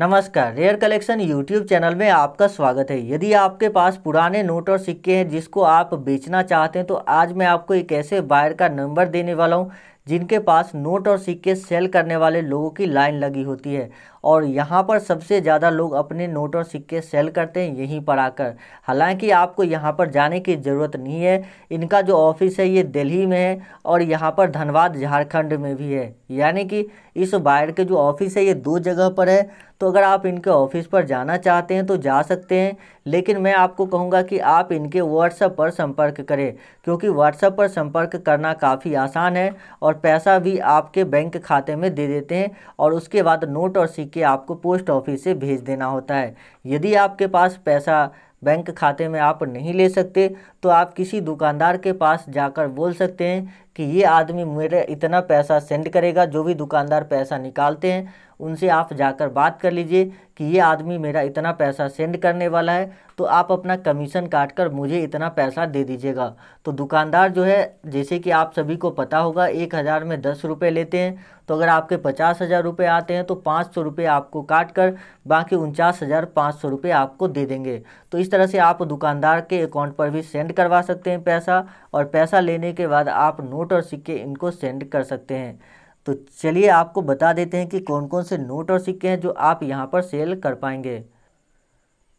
नमस्कार rare collection YouTube channel में आपका स्वागत है यदि आपके पास पुराने नोट और सिक्के हैं जिसको आप बेचना चाहते हैं तो आज मैं आपको एक ऐसे बायर का नंबर देने वाला हूं जिनके पास नोट और सिक्के सेल करने वाले लोगों की लाइन लगी होती है और यहाँ पर सबसे ज़्यादा लोग अपने नोट और सिक्के सेल करते हैं यहीं पर आकर हालांकि आपको यहाँ पर जाने की ज़रूरत नहीं है इनका जो ऑफिस है ये दिल्ली में है और यहाँ पर धनबाद झारखंड में भी है यानी कि इस बायर के जो ऑफिस है ये दो जगह पर है तो अगर आप इनके ऑफिस पर जाना चाहते हैं तो जा सकते हैं लेकिन मैं आपको कहूँगा कि आप इनके व्हाट्सएप पर संपर्क करें क्योंकि व्हाट्सएप पर संपर्क करना काफ़ी आसान है और पैसा भी आपके बैंक खाते में दे देते हैं और उसके बाद नोट और सिक्के आपको पोस्ट ऑफिस से भेज देना होता है यदि आपके पास पैसा बैंक खाते में आप नहीं ले सकते तो आप किसी दुकानदार के पास जाकर बोल सकते हैं कि ये आदमी मेरे इतना पैसा सेंड करेगा जो भी दुकानदार पैसा निकालते हैं उनसे आप जाकर बात कर लीजिए कि ये आदमी मेरा इतना पैसा सेंड करने वाला है तो आप अपना कमीशन काट कर मुझे इतना पैसा दे दीजिएगा तो दुकानदार जो है जैसे कि आप सभी को पता होगा एक हज़ार में दस रुपये लेते हैं तो अगर आपके पचास हज़ार रुपये आते हैं तो पाँच सौ रुपये आपको काट कर बाकी उनचास हज़ार पाँच सौ रुपये आपको दे देंगे तो इस तरह से आप दुकानदार के अकाउंट पर भी सेंड करवा सकते हैं पैसा और पैसा लेने के बाद आप नोट नोट और सिक्के इनको सेंड कर सकते हैं तो चलिए आपको बता देते हैं कि कौन कौन से नोट और सिक्के हैं जो आप यहाँ पर सेल कर पाएंगे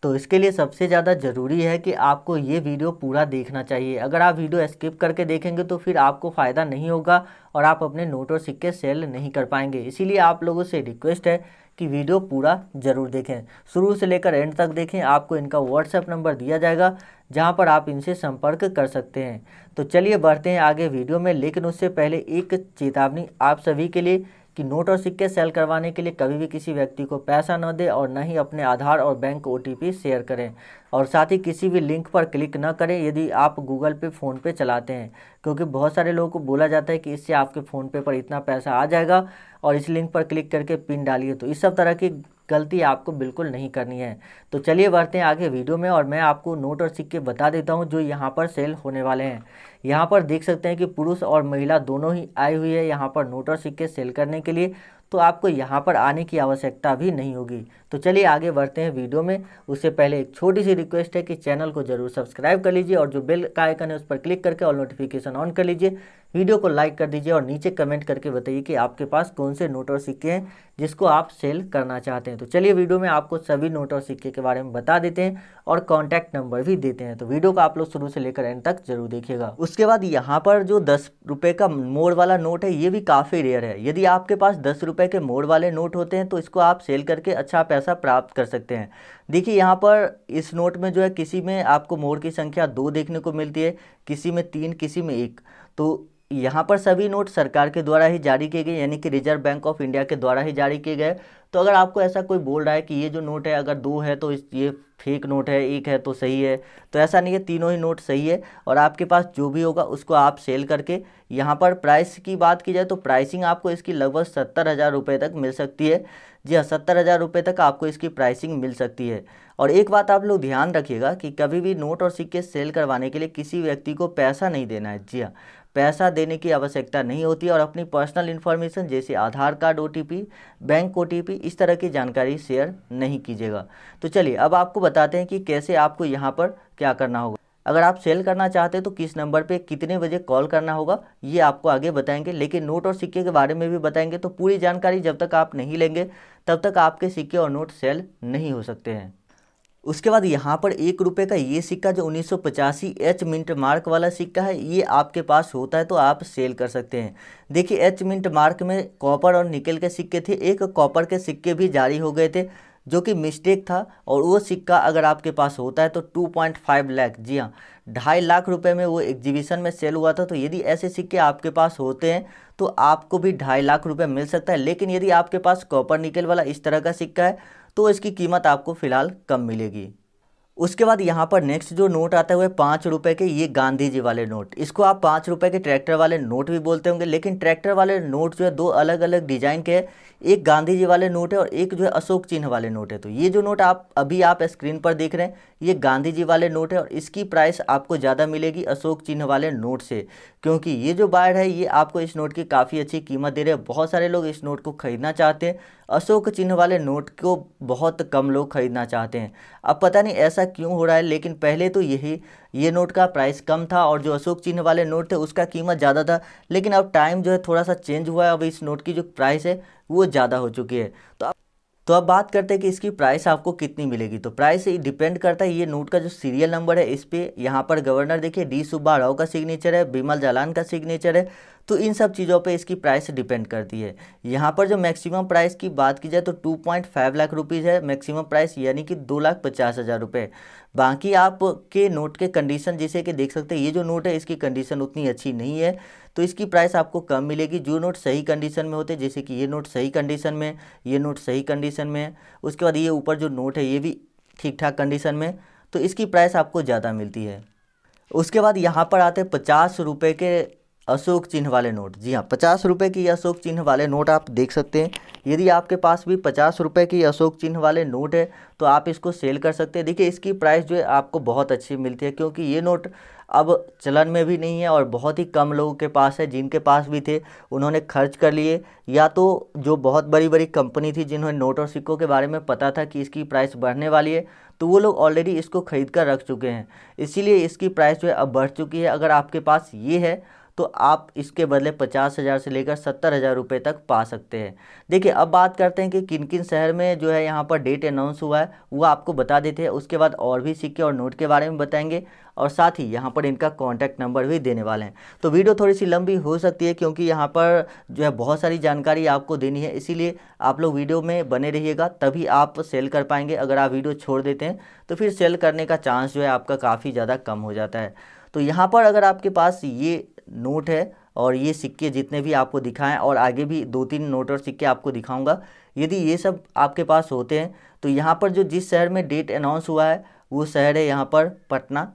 तो इसके लिए सबसे ज़्यादा ज़रूरी है कि आपको ये वीडियो पूरा देखना चाहिए अगर आप वीडियो स्किप करके देखेंगे तो फिर आपको फ़ायदा नहीं होगा और आप अपने नोट और सिक्के सेल नहीं कर पाएंगे इसीलिए आप लोगों से रिक्वेस्ट है कि वीडियो पूरा ज़रूर देखें शुरू से लेकर एंड तक देखें आपको इनका व्हाट्सएप नंबर दिया जाएगा जहाँ पर आप इनसे संपर्क कर सकते हैं तो चलिए बढ़ते हैं आगे वीडियो में लेकिन उससे पहले एक चेतावनी आप सभी के लिए कि नोट और सिक्के सेल करवाने के लिए कभी भी किसी व्यक्ति को पैसा न दें और न ही अपने आधार और बैंक ओ शेयर करें और साथ ही किसी भी लिंक पर क्लिक न करें यदि आप गूगल पे फ़ोन पे चलाते हैं क्योंकि बहुत सारे लोगों को बोला जाता है कि इससे आपके फ़ोन पे पर इतना पैसा आ जाएगा और इस लिंक पर क्लिक करके पिन डालिए तो इस सब तरह की गलती आपको बिल्कुल नहीं करनी है तो चलिए बढ़ते हैं आगे वीडियो में और मैं आपको नोट और सिक्के बता देता हूँ जो यहाँ पर सेल होने वाले हैं यहाँ पर देख सकते हैं कि पुरुष और महिला दोनों ही आई हुई है यहाँ पर नोट और सिक्के सेल करने के लिए तो आपको यहाँ पर आने की आवश्यकता भी नहीं होगी तो चलिए आगे बढ़ते हैं वीडियो में उससे पहले एक छोटी सी रिक्वेस्ट है कि चैनल को जरूर सब्सक्राइब कर लीजिए और जो बेल का आइकन है उस पर क्लिक करके और नोटिफिकेशन ऑन कर लीजिए वीडियो को लाइक कर दीजिए और नीचे कमेंट करके बताइए कि आपके पास कौन से नोट और सिक्के हैं जिसको आप सेल करना चाहते हैं तो चलिए वीडियो में आपको सभी नोट और सिक्के के बारे में बता देते हैं और कॉन्टैक्ट नंबर भी देते हैं तो वीडियो को आप लोग शुरू से लेकर एंड तक जरूर देखिएगा उसके बाद यहाँ पर जो दस रुपये का मोड़ वाला नोट है ये भी काफ़ी रेयर है यदि आपके पास दस रुपये के मोड़ वाले नोट होते हैं तो इसको आप सेल करके अच्छा पैसा प्राप्त कर सकते हैं देखिए यहाँ पर इस नोट में जो है किसी में आपको मोड़ की संख्या दो देखने को मिलती है किसी में तीन किसी में एक तो यहाँ पर सभी नोट सरकार के द्वारा ही जारी किए गए यानी कि रिजर्व बैंक ऑफ इंडिया के द्वारा ही जारी किए गए तो अगर आपको ऐसा कोई बोल रहा है कि ये जो नोट है अगर दो है तो इस ये फेक नोट है एक है तो सही है तो ऐसा नहीं है तीनों ही नोट सही है और आपके पास जो भी होगा उसको आप सेल करके यहाँ पर प्राइस की बात की जाए तो प्राइसिंग आपको इसकी लगभग सत्तर हज़ार रुपये तक मिल सकती है जी हाँ सत्तर हज़ार रुपये तक आपको इसकी प्राइसिंग मिल सकती है और एक बात आप लोग ध्यान रखिएगा कि कभी भी नोट और सिक्के सेल करवाने के लिए किसी व्यक्ति को पैसा नहीं देना है जी हाँ पैसा देने की आवश्यकता नहीं होती और अपनी पर्सनल इन्फॉर्मेशन जैसे आधार कार्ड ओ बैंक ओ इस तरह की जानकारी शेयर नहीं कीजिएगा तो चलिए अब आपको बता बताते हैं कि कैसे आपको यहाँ पर क्या करना होगा अगर आप सेल करना चाहते हैं तो किस नंबर पे कितने बजे कॉल करना होगा ये आपको आगे बताएंगे लेकिन नोट और सिक्के के बारे में भी बताएंगे तो पूरी जानकारी जब तक आप नहीं लेंगे तब तक आपके सिक्के और नोट सेल नहीं हो सकते हैं उसके बाद यहाँ पर एक रुपये का ये सिक्का जो उन्नीस एच मिंट मार्क वाला सिक्का है ये आपके पास होता है तो आप सेल कर सकते हैं देखिए एच मिंट मार्क में कॉपर और निकल के सिक्के थे एक कॉपर के सिक्के भी जारी हो गए थे जो कि मिस्टेक था और वो सिक्का अगर आपके पास होता है तो 2.5 लाख जी हाँ ढाई लाख रुपए में वो एग्जीबिशन में सेल हुआ था तो यदि ऐसे सिक्के आपके पास होते हैं तो आपको भी ढाई लाख रुपए मिल सकता है लेकिन यदि आपके पास कॉपर निकल वाला इस तरह का सिक्का है तो इसकी कीमत आपको फ़िलहाल कम मिलेगी उसके बाद यहाँ पर नेक्स्ट जो नोट आता है पाँच रुपये के ये गांधी जी वाले नोट इसको आप पाँच रुपये के ट्रैक्टर वाले नोट भी बोलते होंगे लेकिन ट्रैक्टर वाले नोट जो है दो अलग अलग डिज़ाइन के है एक गांधी जी वाले नोट है और एक जो है अशोक चिन्ह वाले नोट है तो ये जो नोट आप अभी आप स्क्रीन पर देख रहे हैं ये गांधी जी वाले नोट है और इसकी प्राइस आपको ज़्यादा मिलेगी अशोक चिन्ह वाले नोट से क्योंकि ये जो बायर है ये आपको इस नोट की काफ़ी अच्छी कीमत दे रहे हैं बहुत सारे लोग इस नोट को ख़रीदना चाहते हैं अशोक चिन्ह वाले नोट को बहुत कम लोग खरीदना चाहते हैं अब पता नहीं ऐसा ऐसा क्यों हो रहा है लेकिन पहले तो यही ये नोट का प्राइस कम था और जो अशोक चिन्ह वाले नोट थे उसका कीमत ज़्यादा था लेकिन अब टाइम जो है थोड़ा सा चेंज हुआ है अब इस नोट की जो प्राइस है वो ज़्यादा हो चुकी है तो अब तो अब बात करते हैं कि इसकी प्राइस आपको कितनी मिलेगी तो प्राइस डिपेंड करता है ये नोट का जो सीरियल नंबर है इस पर यहाँ पर गवर्नर देखिए डी सुब्बा राव का सिग्नेचर है बिमल जालान का सिग्नेचर है तो इन सब चीज़ों पे इसकी प्राइस डिपेंड करती है यहाँ पर जो मैक्सिमम प्राइस की बात की जाए तो two point five lakh rupees है मैक्सिमम प्राइस यानी कि दो लाख पचास हज़ार रुपये बाकी आप के नोट के कंडीशन जैसे कि देख सकते हैं ये जो नोट है इसकी कंडीशन उतनी अच्छी नहीं है तो इसकी प्राइस आपको कम मिलेगी जो नोट सही कंडीशन में होते हैं जैसे कि ये नोट सही कंडीशन में ये नोट सही कंडीशन में उसके बाद ये ऊपर जो नोट है ये भी ठीक ठाक कंडीशन में तो इसकी प्राइस आपको ज़्यादा मिलती है उसके बाद यहाँ पर आते हैं पचास रुपये के अशोक चिन्ह वाले नोट जी हाँ पचास रुपये की अशोक चिन्ह वाले नोट आप देख सकते हैं यदि आपके पास भी पचास रुपये की अशोक चिन्ह वाले नोट है तो आप इसको सेल कर सकते हैं देखिए इसकी प्राइस जो है आपको बहुत अच्छी मिलती है क्योंकि ये नोट अब चलन में भी नहीं है और बहुत ही कम लोगों के पास है जिनके पास भी थे उन्होंने खर्च कर लिए या तो जो बहुत बड़ी बड़ी कंपनी थी जिन्होंने नोट और सिक्कों के बारे में पता था कि इसकी प्राइस बढ़ने वाली है तो वो लोग ऑलरेडी इसको ख़रीद कर रख चुके हैं इसीलिए इसकी प्राइस जो है अब बढ़ चुकी है अगर आपके पास ये है तो आप इसके बदले पचास हज़ार से लेकर सत्तर हज़ार रुपये तक पा सकते हैं देखिए अब बात करते हैं कि किन किन शहर में जो है यहाँ पर डेट अनाउंस हुआ है वो आपको बता देते हैं उसके बाद और भी सिक्के और नोट के बारे में बताएंगे और साथ ही यहाँ पर इनका कॉन्टैक्ट नंबर भी देने वाले हैं तो वीडियो थोड़ी सी लंबी हो सकती है क्योंकि यहाँ पर जो है बहुत सारी जानकारी आपको देनी है इसीलिए आप लोग वीडियो में बने रहिएगा तभी आप सेल कर पाएंगे अगर आप वीडियो छोड़ देते हैं तो फिर सेल करने का चांस जो है आपका काफ़ी ज़्यादा कम हो जाता है तो यहाँ पर अगर आपके पास ये नोट है और ये सिक्के जितने भी आपको दिखाएं और आगे भी दो तीन नोट और सिक्के आपको दिखाऊंगा यदि ये सब आपके पास होते हैं तो यहाँ पर जो जिस शहर में डेट अनाउंस हुआ है वो शहर है यहाँ पर पटना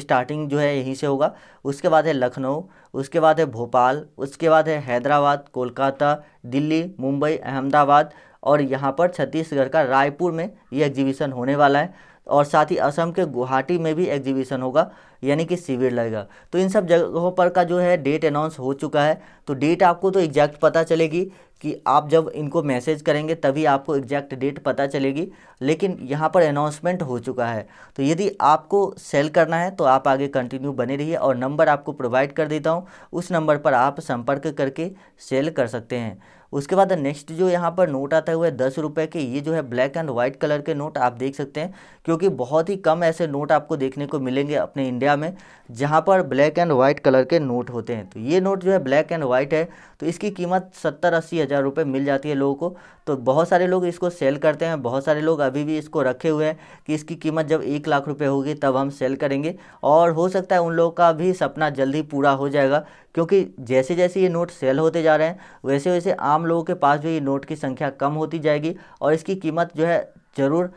स्टार्टिंग जो है यहीं से होगा उसके बाद है लखनऊ उसके बाद है भोपाल उसके बाद है हैदराबाद कोलकाता दिल्ली मुंबई अहमदाबाद और यहाँ पर छत्तीसगढ़ का रायपुर में ये एग्जीबिशन होने वाला है और साथ ही असम के गुवाहाटी में भी एग्जीबिशन होगा यानी कि शिविर लगेगा तो इन सब जगहों पर का जो है डेट अनाउंस हो चुका है तो डेट आपको तो एग्जैक्ट पता चलेगी कि आप जब इनको मैसेज करेंगे तभी आपको एग्जैक्ट डेट पता चलेगी लेकिन यहाँ पर अनाउंसमेंट हो चुका है तो यदि आपको सेल करना है तो आप आगे कंटिन्यू बने रहिए और नंबर आपको प्रोवाइड कर देता हूँ उस नंबर पर आप संपर्क करके सेल कर सकते हैं उसके बाद नेक्स्ट जो यहाँ पर नोट आता हुआ है दस रुपये के ये जो है ब्लैक एंड व्हाइट कलर के नोट आप देख सकते हैं क्योंकि बहुत ही कम ऐसे नोट आपको देखने को मिलेंगे अपने इंडिया में जहाँ पर ब्लैक एंड व्हाइट कलर के नोट होते हैं तो ये नोट जो है ब्लैक एंड व्हाइट है तो इसकी कीमत सत्तर अस्सी हज़ार रुपये मिल जाती है लोगों को तो बहुत सारे लोग इसको सेल करते हैं बहुत सारे लोग अभी भी इसको रखे हुए हैं कि इसकी कीमत जब एक लाख रुपये होगी तब हम सेल करेंगे और हो सकता है उन लोगों का भी सपना जल्दी पूरा हो जाएगा क्योंकि जैसे जैसे ये नोट सेल होते जा रहे हैं वैसे वैसे आम आम लोगों के पास जो ये नोट की संख्या कम होती जाएगी और इसकी कीमत जो है ज़रूर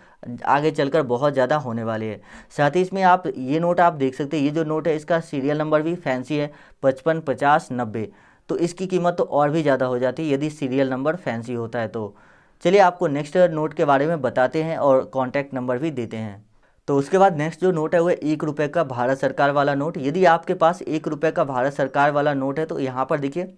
आगे चलकर बहुत ज़्यादा होने वाली है साथ ही इसमें आप ये नोट आप देख सकते हैं ये जो नोट है इसका सीरियल नंबर भी फैंसी है पचपन पचास नब्बे तो इसकी कीमत तो और भी ज़्यादा हो जाती है यदि सीरियल नंबर फैंसी होता है तो चलिए आपको नेक्स्ट नोट के बारे में बताते हैं और कॉन्टैक्ट नंबर भी देते हैं तो उसके बाद नेक्स्ट जो नोट है वो एक रुपये का भारत सरकार वाला नोट यदि आपके पास एक रुपये का भारत सरकार वाला नोट है तो यहाँ पर देखिए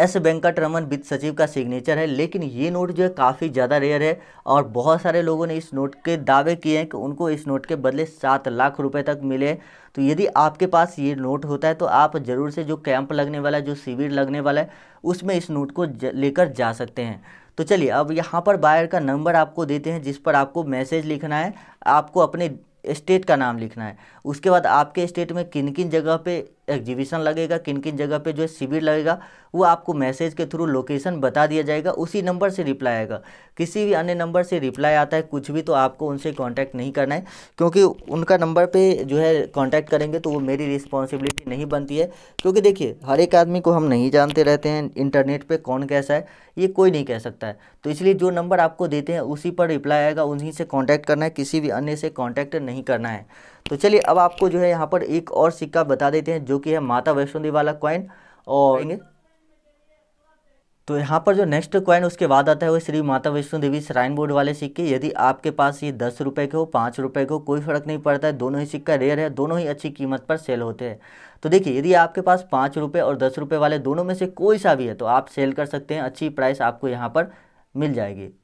एस वेंकट रमन वित्त सचिव का सिग्नेचर है लेकिन ये नोट जो है काफ़ी ज़्यादा रेयर है और बहुत सारे लोगों ने इस नोट के दावे किए हैं कि उनको इस नोट के बदले सात लाख रुपए तक मिले तो यदि आपके पास ये नोट होता है तो आप ज़रूर से जो कैंप लगने वाला है जो शिविर लगने वाला है उसमें इस नोट को लेकर जा सकते हैं तो चलिए अब यहाँ पर बायर का नंबर आपको देते हैं जिस पर आपको मैसेज लिखना है आपको अपने स्टेट का नाम लिखना है उसके बाद आपके स्टेट में किन किन जगह पे एग्जीबिशन लगेगा किन किन जगह पे जो है शिविर लगेगा वो आपको मैसेज के थ्रू लोकेशन बता दिया जाएगा उसी नंबर से रिप्लाई आएगा किसी भी अन्य नंबर से रिप्लाई आता है कुछ भी तो आपको उनसे कांटेक्ट नहीं करना है क्योंकि उनका नंबर पे जो है कांटेक्ट करेंगे तो वो मेरी रिस्पॉन्सिबिलिटी नहीं बनती है क्योंकि देखिए हर एक आदमी को हम नहीं जानते रहते हैं इंटरनेट पर कौन कैसा है ये कोई नहीं कह सकता है तो इसलिए जो नंबर आपको देते हैं उसी पर रिप्लाई आएगा उन्हीं से कॉन्टैक्ट करना है किसी भी अन्य से कॉन्टैक्ट नहीं करना है तो चलिए अब आपको जो है यहाँ पर एक और सिक्का बता देते हैं जो कि है माता वैष्णो देवी वाला कॉइन और तो यहाँ पर जो नेक्स्ट कॉइन उसके बाद आता है वो श्री माता वैष्णो देवी श्राइन बोर्ड वाले सिक्के यदि आपके पास ये दस रुपये के हो पाँच रुपये के हो कोई फ़र्क नहीं पड़ता है दोनों ही सिक्का रेयर है दोनों ही अच्छी कीमत पर सेल होते हैं तो देखिए यदि आपके पास पाँच रुपये और दस रुपये वाले दोनों में से कोई सा भी है तो आप सेल कर सकते हैं अच्छी प्राइस आपको यहाँ पर मिल जाएगी